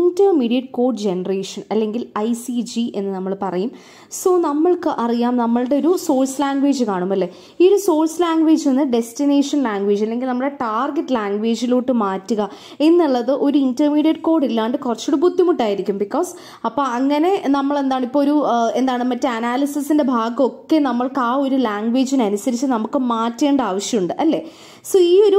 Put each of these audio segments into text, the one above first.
intermediate code generation അല്ലെങ്കിൽ I C G എന്ന് നമ്മൾ പറയും സോ നമ്മൾക്ക് അറിയാം നമ്മളുടെ ഒരു സോഴ്സ് ലാംഗ്വേജ് കാണും അല്ലേ ഈ ഒരു സോഴ്സ് ലാംഗ്വേജ് നിന്ന് ഡെസ്റ്റിനേഷൻ ലാംഗ്വേജ് അല്ലെങ്കിൽ നമ്മുടെ ടാർഗറ്റ് ലാംഗ്വേജിലോട്ട് മാറ്റുക എന്നുള്ളത് ഒരു ഇൻ്റർമീഡിയറ്റ് കോഡ് ഇല്ലാണ്ട് കുറച്ചുകൂടി ബുദ്ധിമുട്ടായിരിക്കും ബിക്കോസ് അപ്പോൾ അങ്ങനെ നമ്മൾ എന്താണ് ഇപ്പോൾ ഒരു എന്താണ് മറ്റേ അനാലിസിസിൻ്റെ ഭാഗമൊക്കെ നമ്മൾക്ക് ആ ഒരു ലാംഗ്വേജിനനുസരിച്ച് നമുക്ക് മാറ്റേണ്ട ആവശ്യമുണ്ട് അല്ലേ സോ ഈ ഒരു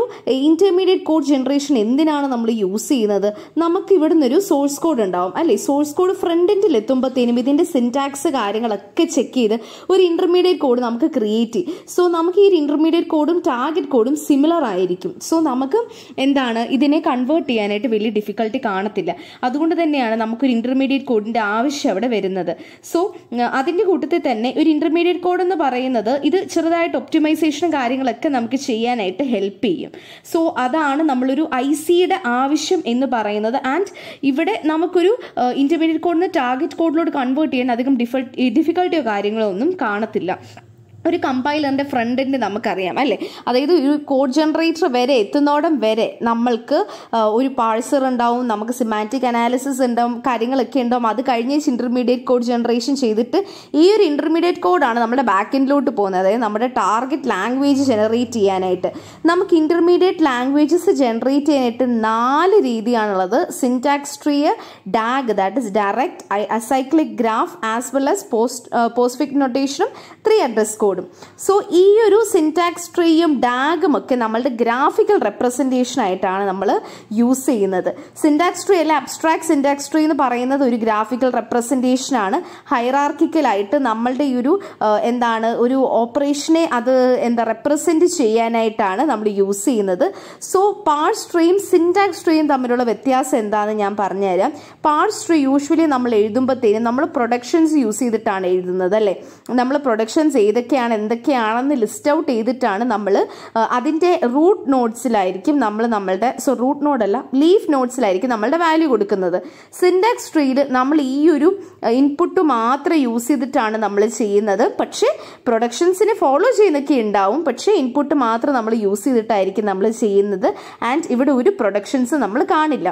ഇൻ്റർമീഡിയറ്റ് കോഡ് ജനറേഷൻ എന്തിനാണ് നമ്മൾ യൂസ് ചെയ്യുന്നത് നമുക്ക് ഇവിടെ സോഴ്സ് കോഡ് ഉണ്ടാവും അല്ലേ സോഴ്സ് കോഡ് ഫ്രണ്ടിൻ്റെ എത്തുമ്പോഴത്തേനും ഇതിൻ്റെ സിൻറ്റാക്സ് കാര്യങ്ങളൊക്കെ ചെക്ക് ചെയ്ത് ഒരു ഇൻ്റർമീഡിയറ്റ് കോഡ് നമുക്ക് ക്രിയേറ്റ് ചെയ്യും സോ നമുക്ക് ഈ ഇൻ്റർമീഡിയറ്റ് കോഡും ടാർഗറ്റ് കോഡും സിമിലർ ആയിരിക്കും സോ നമുക്ക് എന്താണ് ഇതിനെ കൺവേർട്ട് ചെയ്യാനായിട്ട് വലിയ ഡിഫിക്കൽട്ടി കാണത്തില്ല അതുകൊണ്ട് തന്നെയാണ് നമുക്കൊരു ഇൻ്റർമീഡിയറ്റ് കോഡിൻ്റെ ആവശ്യം അവിടെ വരുന്നത് സോ അതിൻ്റെ കൂട്ടത്തിൽ തന്നെ ഒരു ഇൻ്റർമീഡിയറ്റ് കോഡ് എന്ന് പറയുന്നത് ഇത് ചെറുതായിട്ട് ഒപ്റ്റിമൈസേഷനും കാര്യങ്ങളൊക്കെ നമുക്ക് ചെയ്യാനായിട്ട് ഹെൽപ്പ് ചെയ്യും സോ അതാണ് നമ്മളൊരു ഐ സിയുടെ ആവശ്യം എന്ന് പറയുന്നത് ആൻഡ് ഇവിടെ നമുക്കൊരു ഇൻ്റർമീഡിയറ്റ് കോഡിന് ടാർഗറ്റ് കോഡിലോട്ട് കൺവേർട്ട് ചെയ്യാൻ അധികം ഡിഫ ഡിഫിക്കൽട്ടിയോ കാര്യങ്ങളോ ഒന്നും കാണത്തില്ല ഒരു കമ്പൈലറിൻ്റെ ഫ്രണ്ടിൻ്റെ നമുക്കറിയാം അല്ലേ അതായത് ഒരു കോഡ് ജനറേറ്റർ വരെ എത്തുന്നോടം വരെ നമ്മൾക്ക് ഒരു പാഴ്സർ ഉണ്ടാവും നമുക്ക് സിമാറ്റിക് അനാലിസിസ് ഉണ്ടാവും കാര്യങ്ങളൊക്കെ ഉണ്ടാവും അത് കഴിഞ്ഞ് ഇൻ്റർമീഡിയറ്റ് കോഡ് ജനറേഷൻ ചെയ്തിട്ട് ഈ ഒരു ഇൻ്റർമീഡിയറ്റ് കോഡാണ് നമ്മുടെ ബാക്കിൻഡിലോട്ട് പോകുന്നത് അതായത് നമ്മുടെ ടാർഗറ്റ് ലാംഗ്വേജ് ജനറേറ്റ് ചെയ്യാനായിട്ട് നമുക്ക് ഇൻ്റർമീഡിയറ്റ് ലാംഗ്വേജസ് ജനറേറ്റ് ചെയ്യാനായിട്ട് നാല് രീതിയാണുള്ളത് syntax tree DAG that is direct acyclic graph as well as post postfix നൊട്ടേഷനും ത്രീ അഡ്രസ് കോഡ് ഓടും സോ ഈ ഒരു സിൻടാക്സ് ട്രീയും ഡാഗും ഒക്കെ നമ്മളുടെ ഗ്രാഫിക്കൽ റെപ്രസെൻറ്റേഷൻ ആയിട്ടാണ് നമ്മൾ യൂസ് ചെയ്യുന്നത് സിൻടാക്സ് ട്രീ അല്ല അബ്സ്ട്രാക്ട് സിൻടാക്സ് ട്രീ എന്ന് പറയുന്നത് ഒരു ഗ്രാഫിക്കൽ റെപ്രസെൻറ്റേഷൻ ആണ് ഹൈറാർക്കിക്കലായിട്ട് നമ്മളുടെ ഈ ഒരു എന്താണ് ഒരു ഓപ്പറേഷനെ അത് എന്താ റെപ്രസെൻറ്റ് ചെയ്യാനായിട്ടാണ് നമ്മൾ യൂസ് ചെയ്യുന്നത് സോ പാർട്സ് ട്രീയും സിൻടാക്സ് ട്രീയും തമ്മിലുള്ള വ്യത്യാസം എന്താണെന്ന് ഞാൻ പറഞ്ഞുതരാം പാർട്സ് ട്രീ യൂഷ്വലി നമ്മൾ എഴുതുമ്പോഴത്തേനും നമ്മൾ പ്രൊഡക്ഷൻസ് യൂസ് ചെയ്തിട്ടാണ് എഴുതുന്നത് അല്ലേ നമ്മൾ പ്രൊഡക്ഷൻസ് ഏതൊക്കെയാണ് എന്തൊക്കെയാണ് എന്തൊക്കെയാണെന്ന് ലിസ്റ്റ് ഔട്ട് ചെയ്തിട്ടാണ് നമ്മൾ അതിൻ്റെ റൂട്ട് നോട്ട്സിലായിരിക്കും നമ്മൾ നമ്മളുടെ സോ റൂട്ട് നോഡല്ല ലീഫ് നോട്ട്സിലായിരിക്കും നമ്മളുടെ വാല്യൂ കൊടുക്കുന്നത് സിൻഡെക്സ് ട്രീയിൽ നമ്മൾ ഈ ഒരു ഇൻപുട്ട് മാത്രം യൂസ് ചെയ്തിട്ടാണ് നമ്മൾ ചെയ്യുന്നത് പക്ഷേ പ്രൊഡക്ഷൻസിനെ ഫോളോ ചെയ്യുന്നൊക്കെ ഉണ്ടാവും പക്ഷേ ഇൻപുട്ട് മാത്രം നമ്മൾ യൂസ് ചെയ്തിട്ടായിരിക്കും നമ്മൾ ചെയ്യുന്നത് ആൻഡ് ഇവിടെ ഒരു പ്രൊഡക്ഷൻസ് നമ്മൾ കാണില്ല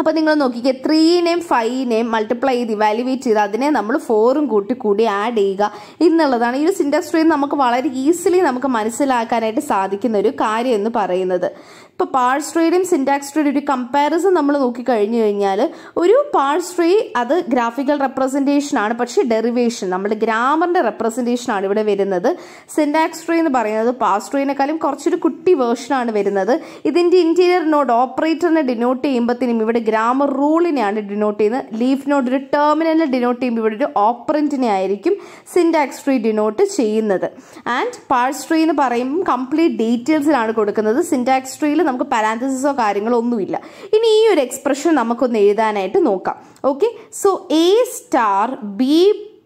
അപ്പോൾ നിങ്ങൾ നോക്കിക്കുക ത്രീനെയും ഫൈവിനെയും മൾട്ടിപ്ലൈ ചെയ്ത് ഇവാലുവേറ്റ് ചെയ്ത് അതിനെ നമ്മൾ ഫോറും കൂട്ടി കൂടി ആഡ് ചെയ്യുക എന്നുള്ളതാണ് ഈ ഒരു ഇൻഡസ്ട്രിയിൽ നമുക്ക് വളരെ ഈസിലി നമുക്ക് മനസ്സിലാക്കാനായിട്ട് സാധിക്കുന്ന ഒരു കാര്യം എന്ന് പറയുന്നത് ഇപ്പോൾ പാഴ്സ് ട്രീയുടെയും സിൻറ്റാക്സ് ട്രീയുടെ ഒരു കമ്പാരിസൺ നമ്മൾ നോക്കി കഴിഞ്ഞു കഴിഞ്ഞാൽ ഒരു പാഴ്സ് ട്രീ അത് ഗ്രാഫിക്കൽ റെപ്രസെൻറ്റേഷൻ ആണ് പക്ഷേ ഡെറിവേഷൻ നമ്മുടെ ഗ്രാമറിൻ്റെ റെപ്രസെൻറ്റേഷൻ ആണ് ഇവിടെ വരുന്നത് സിൻറ്റാക്സ് ട്രീ എന്ന് പറയുന്നത് പാസ് ട്രീനെക്കാളും കുറച്ചൊരു കുട്ടി വേർഷനാണ് വരുന്നത് ഇതിൻ്റെ ഇൻറ്റീരിയർ നോഡ് ഓപ്പറേറ്ററിനെ ഡിനോട്ട് ചെയ്യുമ്പോഴത്തേനും ഇവിടെ ഗ്രാമർ റൂളിനെയാണ് ഡിനോട്ട് ചെയ്യുന്നത് ലീഫ് നോഡ് ഒരു ടെർമിനലിനെ ഡിനോട്ട് ചെയ്യുമ്പോൾ ഇവിടെ ഒരു ഓപ്പറൻറ്റിനെ ആയിരിക്കും സിൻറ്റാക്സ് ട്രീ ഡിനോട്ട് ചെയ്യുന്നത് ആൻഡ് പാഴ്സ് ട്രീ എന്ന് പറയുമ്പം കംപ്ലീറ്റ് ഡീറ്റെയിൽസിലാണ് കൊടുക്കുന്നത് സിൻറ്റാക്സ് ട്രീയിൽ നമുക്ക് പരാന്തസിസോ കാര്യങ്ങളോ ഒന്നുമില്ല ഇനി ഈ ഒരു എക്സ്പ്രഷൻ നമുക്കൊന്ന് എഴുതാനായിട്ട് നോക്കാം okay so A star B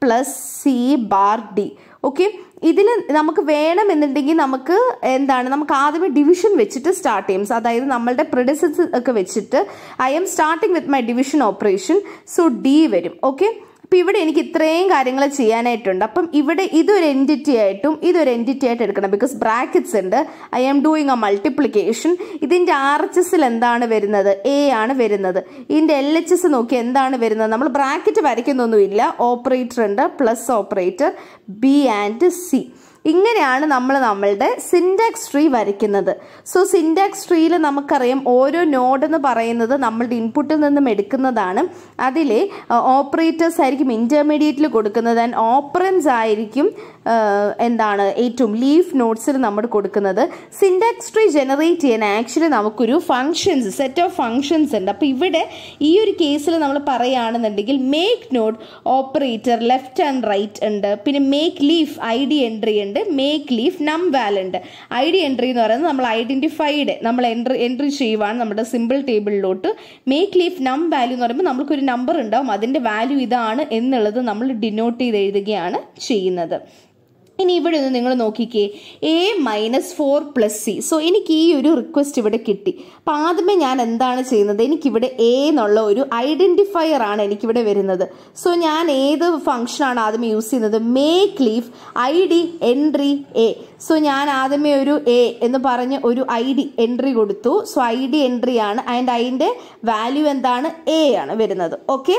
plus C bar D okay ഇതിൽ നമുക്ക് വേണമെന്നുണ്ടെങ്കിൽ നമുക്ക് എന്താണ് നമുക്ക് ആദ്യമേ ഡിവിഷൻ വെച്ചിട്ട് സ്റ്റാർട്ട് ചെയ്യും അതായത് നമ്മളുടെ പ്രിഡസസ് ഒക്കെ വെച്ചിട്ട് I'm starting with my division operation so D വരും ഓക്കെ അപ്പം ഇവിടെ എനിക്ക് ഇത്രയും കാര്യങ്ങൾ ചെയ്യാനായിട്ടുണ്ട് അപ്പം ഇവിടെ ഇതൊരു എൻറ്റിറ്റി ആയിട്ടും ഇതൊരു എൻറ്റിറ്റി ആയിട്ട് എടുക്കണം ബിക്കോസ് ബ്രാക്കറ്റ്സ് ഉണ്ട് I am doing a multiplication ഇതിൻ്റെ ആർ എച്ച് എസിൽ എന്താണ് വരുന്നത് എ ആണ് വരുന്നത് ഇതിൻ്റെ എൽ എച്ച് എസ് നോക്കി എന്താണ് വരുന്നത് നമ്മൾ ബ്രാക്കറ്റ് വരയ്ക്കുന്നൊന്നുമില്ല ഓപ്പറേറ്റർ ഉണ്ട് plus operator B and C ഇങ്ങനെയാണ് നമ്മൾ നമ്മളുടെ സിൻഡാക്സ് ട്രീ വരയ്ക്കുന്നത് സോ സിൻഡാക്സ് ട്രീയിൽ നമുക്കറിയാം ഓരോ നോഡ് എന്ന് പറയുന്നത് നമ്മളുടെ ഇൻപുട്ടിൽ നിന്നും എടുക്കുന്നതാണ് അതിലെ ഓപ്പറേറ്റേഴ്സ് uh, ആയിരിക്കും ഇൻ്റർമീഡിയറ്റിൽ കൊടുക്കുന്നത് ആൻഡ് ഓപ്പറൻസ് ആയിരിക്കും എന്താണ് ഏറ്റവും ലീഫ് നോട്ട്സിൽ നമ്മൾ കൊടുക്കുന്നത് സിൻഡാക്സ് ട്രീ ജനറേറ്റ് ചെയ്യാൻ ആക്ച്വലി നമുക്കൊരു ഫങ്ഷൻസ് സെറ്റ് ഓഫ് ഫങ്ഷൻസ് ഉണ്ട് അപ്പോൾ ഇവിടെ ഈ ഒരു കേസിൽ നമ്മൾ പറയുകയാണെന്നുണ്ടെങ്കിൽ make node operator left and right ഉണ്ട് പിന്നെ make leaf I D entry ഉണ്ട് മേക്ക് ലീഫ് നം വാൽ ഉണ്ട് ഐ ഡി എൻട്രി എന്ന് പറയുന്നത് നമ്മൾ ഐഡൻറ്റിഫൈഡ് നമ്മൾ എൻട്രി എൻട്രി ചെയ്യുവാണ് നമ്മുടെ സിമ്പിൾ ടേബിളിലോട്ട് മേക്ക് ലീഫ് നം വാല്യൂ എന്ന് പറയുമ്പോൾ നമുക്കൊരു നമ്പർ ഉണ്ടാവും അതിൻ്റെ വാല്യൂ ഇതാണ് എന്നുള്ളത് നമ്മൾ ഡിനോട്ട് ചെയ്ത് എഴുതുകയാണ് ചെയ്യുന്നത് ഇനി ഇവിടെ നിന്ന് നിങ്ങൾ നോക്കിക്കേ A minus four plus C so എനിക്ക് ഈ ഒരു റിക്വസ്റ്റ് ഇവിടെ കിട്ടി അപ്പം ആദ്യമേ ഞാൻ എന്താണ് ചെയ്യുന്നത് എനിക്കിവിടെ എ എന്നുള്ള ഒരു ഐഡൻറ്റിഫയർ ആണ് എനിക്കിവിടെ വരുന്നത് സോ ഞാൻ ഏത് ഫംഗ്ഷനാണ് ആദ്യമേ യൂസ് ചെയ്യുന്നത് make leaf I D entry A so ഞാൻ ആദ്യമേ ഒരു എ എന്ന് പറഞ്ഞ് ഒരു ഐ ഡി എൻട്രി കൊടുത്തു സോ ഐ ഡി എൻട്രി ആണ് ആൻഡ് അതിൻ്റെ വാല്യൂ എന്താണ് എ ആണ് വരുന്നത് ഓക്കെ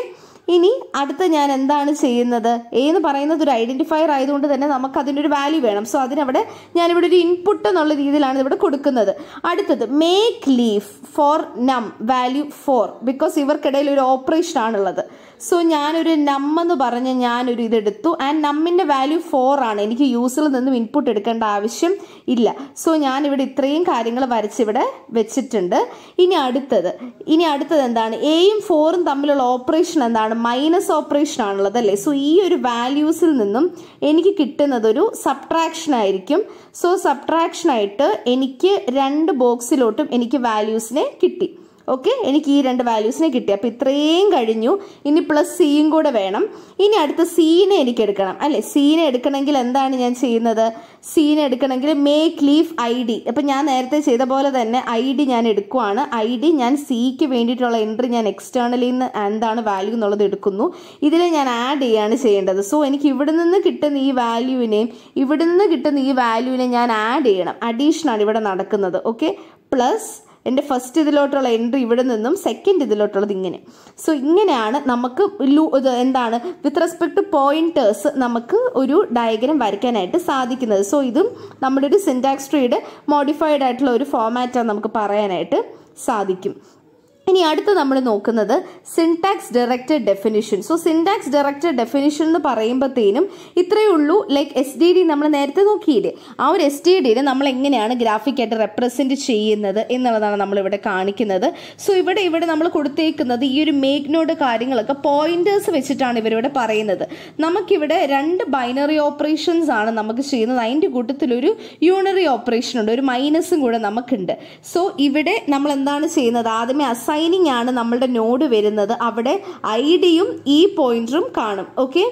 ഇനി അടുത്ത ഞാൻ എന്താണ് ചെയ്യുന്നത് എ എന്ന് പറയുന്നത് ഒരു ഐഡന്റിഫയർ ആയതുകൊണ്ട് തന്നെ നമുക്ക് അതിനൊരു വാല്യൂ വേണം സോ അതിനവിടെ ഞാനിവിടെ ഒരു ഇൻപുട്ട് എന്നുള്ള രീതിയിലാണ് ഇവിടെ കൊടുക്കുന്നത് അടുത്തത് make leaf four num value four because ഇവർക്കിടയിൽ ഒരു ഓപ്പറേഷൻ ആണുള്ളത് സോ ഞാനൊരു നമ്മെന്ന് പറഞ്ഞ് ഞാനൊരു ഇതെടുത്തു ആൻഡ് നമ്മിൻ്റെ വാല്യൂ ഫോർ ആണ് എനിക്ക് യൂസറിൽ നിന്നും ഇൻപുട്ട് എടുക്കേണ്ട ആവശ്യം ഇല്ല സോ ഞാനിവിടെ ഇത്രയും കാര്യങ്ങൾ വരച്ചിവിടെ വെച്ചിട്ടുണ്ട് ഇനി അടുത്തത് ഇനി അടുത്തത് എന്താണ് എയും ഫോറും തമ്മിലുള്ള ഓപ്പറേഷൻ എന്താണ് മൈനസ് ഓപ്പറേഷൻ ആണുള്ളത് അല്ലേ സോ ഈ ഒരു വാല്യൂസിൽ നിന്നും എനിക്ക് കിട്ടുന്നതൊരു സബ്ട്രാക്ഷൻ ആയിരിക്കും സോ സബ്ട്രാക്ഷൻ ആയിട്ട് എനിക്ക് രണ്ട് ബോക്സിലോട്ടും എനിക്ക് വാല്യൂസിനെ കിട്ടി ഓക്കെ എനിക്ക് ഈ രണ്ട് വാല്യൂസിനെ കിട്ടി അപ്പം ഇത്രയും കഴിഞ്ഞു ഇനി പ്ലസ് സിയും കൂടെ വേണം ഇനി അടുത്ത സീനെ എനിക്ക് എടുക്കണം അല്ലേ സീനെ എടുക്കണമെങ്കിൽ എന്താണ് ഞാൻ ചെയ്യുന്നത് സീനെ എടുക്കണമെങ്കിൽ മേക്ക് ലീഫ് ഐ ഡി ഞാൻ നേരത്തെ ചെയ്ത പോലെ തന്നെ ഐ ഡി ഞാൻ എടുക്കുവാണ് ഐ ഡി ഞാൻ സിക്ക് വേണ്ടിയിട്ടുള്ള എൻട്രി ഞാൻ എക്സ്റ്റേണലിൽ നിന്ന് എന്താണ് വാല്യൂ എന്നുള്ളത് എടുക്കുന്നു ഇതിൽ ഞാൻ ആഡ് ചെയ്യാണ് ചെയ്യേണ്ടത് സോ എനിക്ക് ഇവിടെ നിന്ന് കിട്ടുന്ന ഈ വാല്യൂവിനെയും ഇവിടെ നിന്ന് കിട്ടുന്ന ഈ വാല്യൂവിനെ ഞാൻ ആഡ് ചെയ്യണം അഡീഷനാണ് ഇവിടെ നടക്കുന്നത് ഓക്കെ പ്ലസ് എൻ്റെ ഫസ്റ്റ് ഇതിലോട്ടുള്ള എൻട്രി ഇവിടെ നിന്നും സെക്കൻഡ് ഇതിലോട്ടുള്ളത് ഇങ്ങനെ സോ ഇങ്ങനെയാണ് നമുക്ക് എന്താണ് വിത്ത് റെസ്പെക്ട് ടു പോയിന്റേഴ്സ് നമുക്ക് ഒരു ഡയഗ്രം വരയ്ക്കാനായിട്ട് സാധിക്കുന്നത് സോ ഇതും നമ്മുടെ ഒരു സിൻറ്റാക്സ് ട്രീയുടെ മോഡിഫൈഡ് ആയിട്ടുള്ള ഒരു ഫോമാറ്റാണ് നമുക്ക് പറയാനായിട്ട് സാധിക്കും ഇനി അടുത്ത് നമ്മൾ നോക്കുന്നത് syntax directed definition so syntax directed definition എന്ന് പറയുമ്പോഴത്തേനും ഇത്രയേ ഉള്ളൂ ലൈക്ക് എസ് ഡി ഡി നമ്മൾ നേരത്തെ നോക്കിയില്ലേ ആ ഒരു എസ് ഡി ഡിനെ നമ്മൾ എങ്ങനെയാണ് ഗ്രാഫിക്കായിട്ട് റെപ്രസെൻറ്റ് ചെയ്യുന്നത് എന്നുള്ളതാണ് നമ്മളിവിടെ കാണിക്കുന്നത് സോ ഇവിടെ ഇവിടെ നമ്മൾ കൊടുത്തേക്കുന്നത് ഈ ഒരു മേഗ്നോട് കാര്യങ്ങളൊക്കെ പോയിന്റേഴ്സ് വെച്ചിട്ടാണ് ഇവരിവിടെ പറയുന്നത് നമുക്കിവിടെ രണ്ട് ബൈനറി ഓപ്പറേഷൻസ് ആണ് നമുക്ക് ചെയ്യുന്നത് അതിൻ്റെ കൂട്ടത്തിലൊരു യൂണറി ഓപ്പറേഷൻ ഉണ്ട് ഒരു മൈനസും കൂടെ നമുക്കുണ്ട് സോ ഇവിടെ നമ്മൾ എന്താണ് ചെയ്യുന്നത് ആദ്യമേ അസൈൻ സൈനിങ് ആണ് നമ്മളുടെ നോഡ് വരുന്നത് അവിടെ ഐ ഡിയും ഇ പോയിന്ററും കാണും ഓക്കെ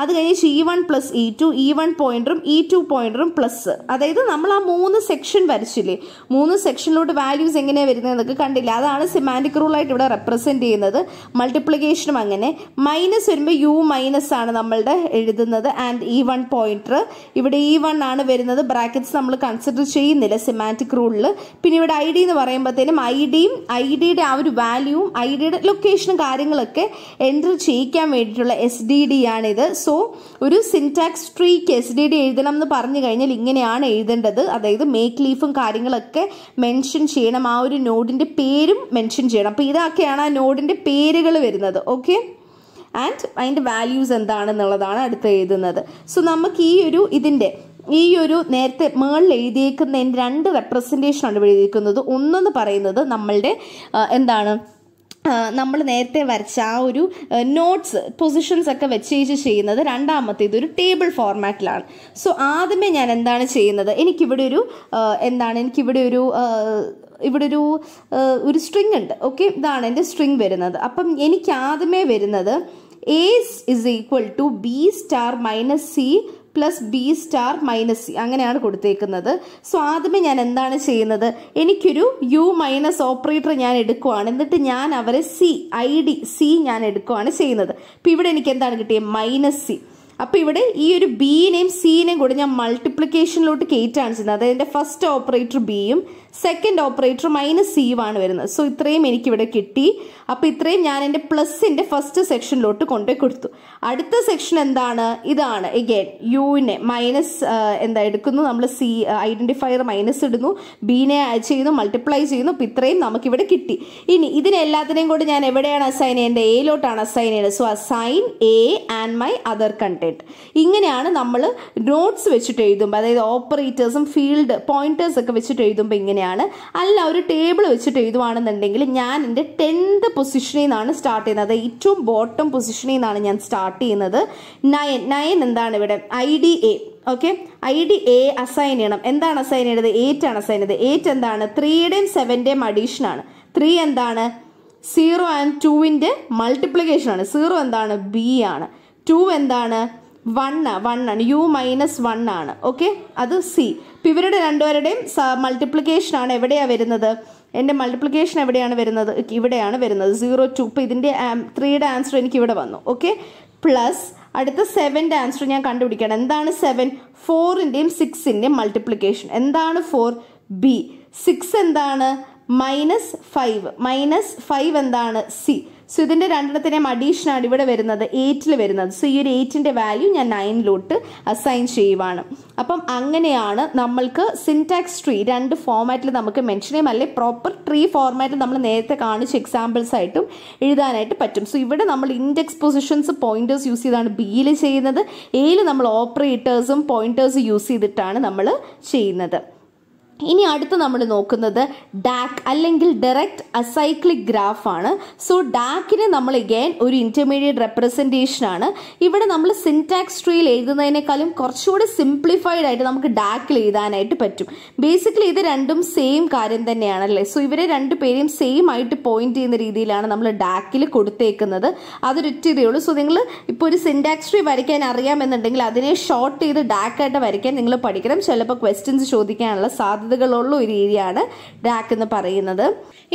അത് കഴിഞ്ഞ് E one plus E two E one പോയിന്ററും ഇ ടു പോയിന്ററും പ്ലസ് അതായത് നമ്മൾ ആ മൂന്ന് സെക്ഷൻ വരച്ചില്ലേ മൂന്ന് സെക്ഷനിലോട്ട് വാല്യൂസ് എങ്ങനെയാണ് വരുന്നത് എന്നൊക്കെ കണ്ടില്ല അതാണ് സിമാൻറ്റിക് റൂളായിട്ട് ഇവിടെ റെപ്രസെൻറ്റ് ചെയ്യുന്നത് മൾട്ടിപ്ലിക്കേഷനും അങ്ങനെ മൈനസ് വരുമ്പോൾ യു മൈനസ് ആണ് നമ്മളുടെ എഴുതുന്നത് ആൻഡ് ഇ വൺ പോയിന്റർ ഇവിടെ ഇ e വൺ ആണ് വരുന്നത് ബ്രാക്കറ്റ്സ് നമ്മൾ കൺസിഡർ ചെയ്യുന്നില്ല സിമാൻറ്റിക് റൂളിൽ പിന്നെ ഇവിടെ ഐ ഡി എന്ന് പറയുമ്പോഴത്തേനും ഐ ഡിയും ഐ ഡിയുടെ ആ ഒരു ഒരു വാല്യൂവും ഐഡിയുടെ ലൊക്കേഷനും കാര്യങ്ങളൊക്കെ എൻ്റർ ചെയ്യിക്കാൻ വേണ്ടിയിട്ടുള്ള എസ് ഡി ഡി ആണിത് സോ ഒരു സിൻറ്റാക്സ് ട്രീക്ക് എസ് ഡി ഡി എഴുതണം എന്ന് പറഞ്ഞു കഴിഞ്ഞാൽ ഇങ്ങനെയാണ് എഴുതേണ്ടത് അതായത് മേക്ക് ലീഫും കാര്യങ്ങളൊക്കെ മെൻഷൻ ചെയ്യണം ആ ഒരു നോഡിൻ്റെ പേരും മെൻഷൻ ചെയ്യണം അപ്പോൾ ഇതൊക്കെയാണ് ആ നോഡിൻ്റെ പേരുകൾ വരുന്നത് ഓക്കെ ആൻഡ് അതിൻ്റെ വാല്യൂസ് എന്താണെന്നുള്ളതാണ് അടുത്ത് എഴുതുന്നത് സോ നമുക്ക് ഈ ഒരു ഇതിൻ്റെ ഈ ഒരു നേരത്തെ മേളിൽ എഴുതിയേക്കുന്നതിന് രണ്ട് റെപ്രസെൻറ്റേഷൻ ആണ് എഴുതിയിരിക്കുന്നത് ഒന്നെന്ന് പറയുന്നത് നമ്മളുടെ എന്താണ് നമ്മൾ നേരത്തെ വരച്ച ആ ഒരു നോട്ട്സ് പൊസിഷൻസ് ഒക്കെ വെച്ചേച്ച് ചെയ്യുന്നത് രണ്ടാമത്തെ ഒരു ടേബിൾ ഫോർമാറ്റിലാണ് സോ ആദ്യമേ ഞാൻ എന്താണ് ചെയ്യുന്നത് എനിക്കിവിടെ ഒരു എന്താണ് എനിക്കിവിടെ ഒരു ഇവിടെ ഒരു ഒരു സ്ട്രിങ് ഉണ്ട് ഓക്കെ ഇതാണ് എൻ്റെ സ്ട്രിങ് വരുന്നത് അപ്പം എനിക്ക് ആദ്യമേ വരുന്നത് A is equal to B star minus C plus B star minus C അങ്ങനെയാണ് കൊടുത്തേക്കുന്നത് സോ ആദ്യമേ ഞാൻ എന്താണ് ചെയ്യുന്നത് എനിക്കൊരു യു മൈനസ് ഓപ്പറേറ്റർ ഞാൻ എടുക്കുവാണ് എന്നിട്ട് ഞാൻ അവരെ സി ഐ ഡി സി ഞാൻ എടുക്കുവാണ് ചെയ്യുന്നത് അപ്പോൾ ഇവിടെ എനിക്ക് എന്താണ് കിട്ടിയത് മൈനസ് സി അപ്പോൾ ഇവിടെ ഈ ഒരു ബിയിനെയും സീനെയും കൂടെ ഞാൻ മൾട്ടിപ്ലിക്കേഷനിലോട്ട് കയറ്റാണ് ചെയ്യുന്നത് അതായത് എൻ്റെ ഫസ്റ്റ് ഓപ്പറേറ്റർ ബിയും സെക്കൻഡ് ഓപ്പറേറ്റർ മൈനസ് സി ആണ് വരുന്നത് സോ ഇത്രയും എനിക്കിവിടെ കിട്ടി അപ്പൊ ഇത്രയും ഞാൻ എൻ്റെ പ്ലസിൻ്റെ ഫസ്റ്റ് സെക്ഷനിലോട്ട് കൊണ്ടുപോയി കൊടുത്തു അടുത്ത സെക്ഷൻ എന്താണ് ഇതാണ് എഗെയിൻ യുവിനെ മൈനസ് എന്താ എടുക്കുന്നു നമ്മൾ സി ഐഡൻറ്റിഫയർ മൈനസ് ഇടുന്നു ബീനെ ചെയ്യുന്നു മൾട്ടിപ്ലൈ ചെയ്യുന്നു അപ്പൊ ഇത്രയും നമുക്കിവിടെ കിട്ടി ഇനി ഇതിനെല്ലാത്തിനെയും കൂടി ഞാൻ എവിടെയാണ് അസൈൻ ചെയ്യേണ്ടത് എയിലോട്ടാണ് അസൈൻ ചെയ്യേണ്ടത് so assign A and my other content ഇങ്ങനെയാണ് നമ്മൾ നോട്ട്സ് വെച്ചിട്ട് എഴുതുമ്പോൾ അതായത് ഓപ്പറേറ്റേഴ്സും ഫീൽഡ് പോയിൻറ്റേഴ്സൊക്കെ വെച്ചിട്ട് എഴുതുമ്പോൾ ഇങ്ങനെ തന്നെയാണ് അല്ല ഒരു ടേബിൾ വെച്ചിട്ട് എഴുതുവാണെന്നുണ്ടെങ്കിൽ ഞാൻ എൻ്റെ ടെൻത്ത് പൊസിഷനിൽ നിന്നാണ് സ്റ്റാർട്ട് ചെയ്യുന്നത് ഏറ്റവും ബോട്ടം പൊസിഷനിൽ നിന്നാണ് ഞാൻ സ്റ്റാർട്ട് ചെയ്യുന്നത് നയൻ നയൻ എന്താണ് ഇവിടെ I D A okay I D A assign ചെയ്യണം എന്താണ് അസൈൻ ചെയ്യേണ്ടത് എയ്റ്റ് ആണ് അസൈൻ ചെയ്തത് എയ്റ്റ് എന്താണ് ത്രീയുടെയും സെവൻ്റെയും ആണ് ത്രീ എന്താണ് സീറോ ആൻഡ് ടുവിൻ്റെ മൾട്ടിപ്ലിക്കേഷൻ ആണ് സീറോ എന്താണ് ബി ആണ് ടു എന്താണ് വൺ വൺ ആണ് യു മൈനസ് വൺ ആണ് ഓക്കെ അത് സി ഇപ്പം ഇവരുടെ രണ്ടുപേരുടെയും ആണ് എവിടെയാണ് വരുന്നത് എൻ്റെ മൾട്ടിപ്ലിക്കേഷൻ എവിടെയാണ് വരുന്നത് ഇവിടെയാണ് വരുന്നത് സീറോ ടു ഇപ്പം ഇതിൻ്റെ ത്രീയുടെ ആൻസർ എനിക്ക് ഇവിടെ വന്നു ഓക്കെ പ്ലസ് അടുത്ത സെവൻ്റെ ആൻസർ ഞാൻ കണ്ടുപിടിക്കണം എന്താണ് സെവൻ ഫോറിൻ്റെയും സിക്സിൻ്റെയും മൾട്ടിപ്ലിക്കേഷൻ എന്താണ് ഫോർ ബി സിക്സ് എന്താണ് മൈനസ് ഫൈവ് മൈനസ് ഫൈവ് എന്താണ് സി സോ ഇതിൻ്റെ രണ്ടെണ്ണത്തിനെയും അഡീഷനാണ് ഇവിടെ വരുന്നത് എയ്റ്റിൽ വരുന്നത് സോ ഈ ഒരു എയ്റ്റിൻ്റെ വാല്യൂ ഞാൻ നയനിലോട്ട് അസൈൻ ചെയ്യുവാണ് അപ്പം അങ്ങനെയാണ് നമ്മൾക്ക് സിൻടാക്സ് ട്രീ രണ്ട് ഫോമാറ്റിൽ നമുക്ക് മെൻഷൻ ചെയ്യാം അല്ലെങ്കിൽ പ്രോപ്പർ ട്രീ ഫോർമാറ്റിൽ നമ്മൾ നേരത്തെ കാണിച്ച എക്സാമ്പിൾസ് ആയിട്ടും എഴുതാനായിട്ട് പറ്റും സോ ഇവിടെ നമ്മൾ ഇൻഡെക്സ് പൊസിഷൻസ് പോയിന്റേഴ്സ് യൂസ് ചെയ്താണ് ബിയിൽ ചെയ്യുന്നത് എയിൽ നമ്മൾ ഓപ്പറേറ്റേഴ്സും പോയിന്റേഴ്സും യൂസ് ചെയ്തിട്ടാണ് നമ്മൾ ചെയ്യുന്നത് ഇനി അടുത്ത് നമ്മൾ നോക്കുന്നത് ഡാക് അല്ലെങ്കിൽ ഡയറക്റ്റ് അസൈക്ലിക് ഗ്രാഫ് ആണ് സോ ഡാക്കിന് നമ്മൾ എഗെയിൻ ഒരു ഇൻ്റർമീഡിയറ്റ് റെപ്രസെൻറ്റേഷൻ ആണ് ഇവിടെ നമ്മൾ സിൻറ്റാക്സ് ട്രീയിൽ എഴുതുന്നതിനേക്കാളും കുറച്ചുകൂടി സിംപ്ലിഫൈഡ് ആയിട്ട് നമുക്ക് ഡാക്കിൽ എഴുതാനായിട്ട് പറ്റും ബേസിക്കലി ഇത് രണ്ടും സെയിം കാര്യം തന്നെയാണല്ലേ സോ ഇവരെ രണ്ട് പേരെയും സെയിം ആയിട്ട് പോയിന്റ് ചെയ്യുന്ന രീതിയിലാണ് നമ്മൾ ഡാക്കിൽ കൊടുത്തേക്കുന്നത് അതൊരൊറ്റ ഇതേ ഉള്ളൂ സോ നിങ്ങൾ ഇപ്പോൾ ഒരു സിൻറ്റാക്സ് ട്രീ വരയ്ക്കാൻ അറിയാമെന്നുണ്ടെങ്കിൽ അതിനെ ഷോർട്ട് ചെയ്ത് ഡാക്കായിട്ട് വരയ്ക്കാൻ നിങ്ങൾ പഠിക്കണം ചിലപ്പോൾ ക്വസ്റ്റ്യൻസ് ചോദിക്കാനുള്ള സാധ്യത സാധ്യതകളുള്ള ഒരു ഏരിയയാണ് ഡാക്ക് എന്ന് പറയുന്നത്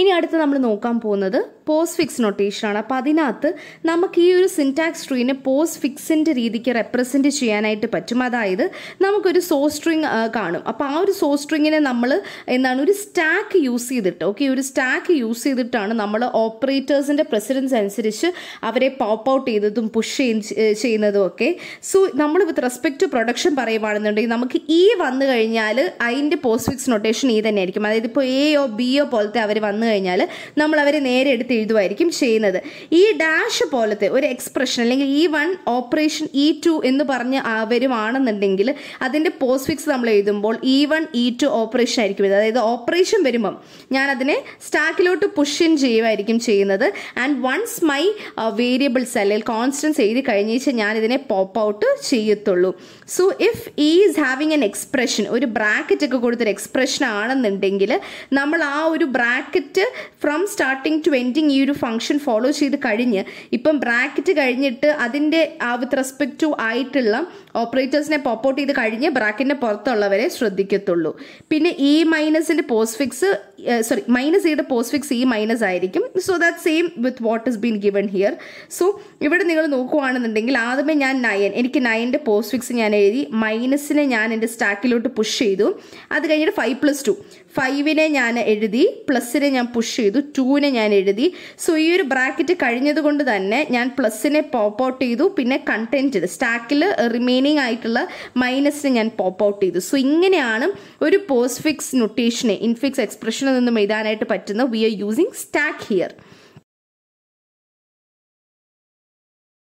ഇനി അടുത്ത് നമ്മൾ നോക്കാൻ പോകുന്നത് പോസ്റ്റ് ഫിക്സ് ആണ് അപ്പം അതിനകത്ത് നമുക്ക് ഈ ഒരു സിൻറ്റാക്സ് ട്രീനെ പോസ്റ്റ് ഫിക്സിൻ്റെ രീതിക്ക് റെപ്രസെൻറ്റ് ചെയ്യാനായിട്ട് പറ്റും അതായത് നമുക്കൊരു സോ സ്ട്രിങ് കാണും അപ്പോൾ ആ ഒരു സോ സ്ട്രിങ്ങിനെ നമ്മൾ എന്താണ് ഒരു സ്റ്റാക്ക് യൂസ് ചെയ്തിട്ട് ഓക്കെ ഒരു സ്റ്റാക്ക് യൂസ് ചെയ്തിട്ടാണ് നമ്മൾ ഓപ്പറേറ്റേഴ്സിൻ്റെ പ്രസിഡൻസ് അനുസരിച്ച് അവരെ പോപ്പ് ഔട്ട് ചെയ്തതും പുഷ് ചെയ്യുന്നതും ഒക്കെ സോ നമ്മൾ വിത്ത് റെസ്പെക്ട് ടു പ്രൊഡക്ഷൻ പറയുവാണെന്നുണ്ടെങ്കിൽ നമുക്ക് ഈ e വന്നു കഴിഞ്ഞാൽ അതിൻ്റെ പോസ്റ്റ് പ്രിഫിക്സ് നൊട്ടേഷൻ ഈ തന്നെ ആയിരിക്കും അതായത് ഇപ്പോൾ എയോ ബിയോ പോലത്തെ അവർ വന്നു കഴിഞ്ഞാൽ നമ്മൾ അവരെ നേരെ എടുത്ത് എഴുതുമായിരിക്കും ചെയ്യുന്നത് ഈ ഡാഷ് പോലത്തെ ഒരു എക്സ്പ്രഷൻ അല്ലെങ്കിൽ ഈ വൺ ഓപ്പറേഷൻ ഇ ടു എന്ന് പറഞ്ഞ് വരുവാണെന്നുണ്ടെങ്കിൽ അതിൻ്റെ പോസ്റ്റ്ഫിക്സ് നമ്മൾ എഴുതുമ്പോൾ E one E two operation ആയിരിക്കും അതായത് ഓപ്പറേഷൻ വരുമ്പം ഞാൻ അതിനെ സ്റ്റാക്കിലോട്ട് പുഷ് ഇൻ ചെയ്യുമായിരിക്കും ചെയ്യുന്നത് ആൻഡ് വൺസ് മൈ വേരിയബിൾസ് അല്ലെങ്കിൽ കോൺസ്റ്റൻസ് എഴുതി കഴിഞ്ഞ ഞാൻ ഇതിനെ പോപ്പ് ഔട്ട് ചെയ്യത്തുള്ളൂ so if is having an expression ഒരു ബ്രാക്കറ്റ് ഒക്കെ കൊടുത്തൊരു എക്സ്പ്രഷൻ എക്സ്പ്രഷനാണെന്നുണ്ടെങ്കിൽ നമ്മൾ ആ ഒരു bracket from starting to ending ഈ ഒരു ഫംഗ്ഷൻ ഫോളോ ചെയ്ത് കഴിഞ്ഞ് ഇപ്പം ബ്രാക്കറ്റ് കഴിഞ്ഞിട്ട് അതിൻ്റെ ആ വിത്ത് റെസ്പെക്ട് ടു ആയിട്ടുള്ള ഓപ്പറേറ്റേഴ്സിനെ പോപ്പ് ഔട്ട് ചെയ്ത് കഴിഞ്ഞ് ബ്രാക്കറ്റിൻ്റെ പുറത്തുള്ളവരെ ശ്രദ്ധിക്കത്തുള്ളൂ പിന്നെ ഇ മൈനസിൻ്റെ പോസ്റ്റ് ഫിക്സ് സോറി മൈനസ് ചെയ്ത പോസ്റ്റ് ഈ മൈനസ് ആയിരിക്കും so that same with what is been given here so ഇവിടെ നിങ്ങൾ നോക്കുകയാണെന്നുണ്ടെങ്കിൽ ആദ്യമേ ഞാൻ നയൻ എനിക്ക് നയൻ്റെ പോസ്റ്റ് ഞാൻ എഴുതി മൈനസിനെ ഞാൻ എൻ്റെ സ്റ്റാക്കിലോട്ട് പുഷ് ചെയ്തു അത് കഴിഞ്ഞിട്ട് ഫൈവ് പ്ലസ് ടു ഫൈവിനെ ഞാൻ എഴുതി പ്ലസ്സിനെ ഞാൻ പുഷ് ചെയ്തു ടുവിനെ ഞാൻ എഴുതി സോ ഈ ഒരു ബ്രാക്കറ്റ് കഴിഞ്ഞതുകൊണ്ട് തന്നെ ഞാൻ പ്ലസ്സിനെ പോപ്പ് ഔട്ട് ചെയ്തു പിന്നെ കണ്ടൻറ്റ് സ്റ്റാക്കിൽ റിമൈനിങ് ആയിട്ടുള്ള മൈനസിനെ ഞാൻ പോപ്പ് ഔട്ട് ചെയ്തു സോ ഇങ്ങനെയാണ് ഒരു പോസ്റ്റ് ഫിക്സ് നൊട്ടേഷനെ ഇൻഫിക്സ് എക്സ്പ്രഷൻ പൊസിഷനിൽ നിന്ന് എഴുതാനായിട്ട് പറ്റുന്ന we are using stack here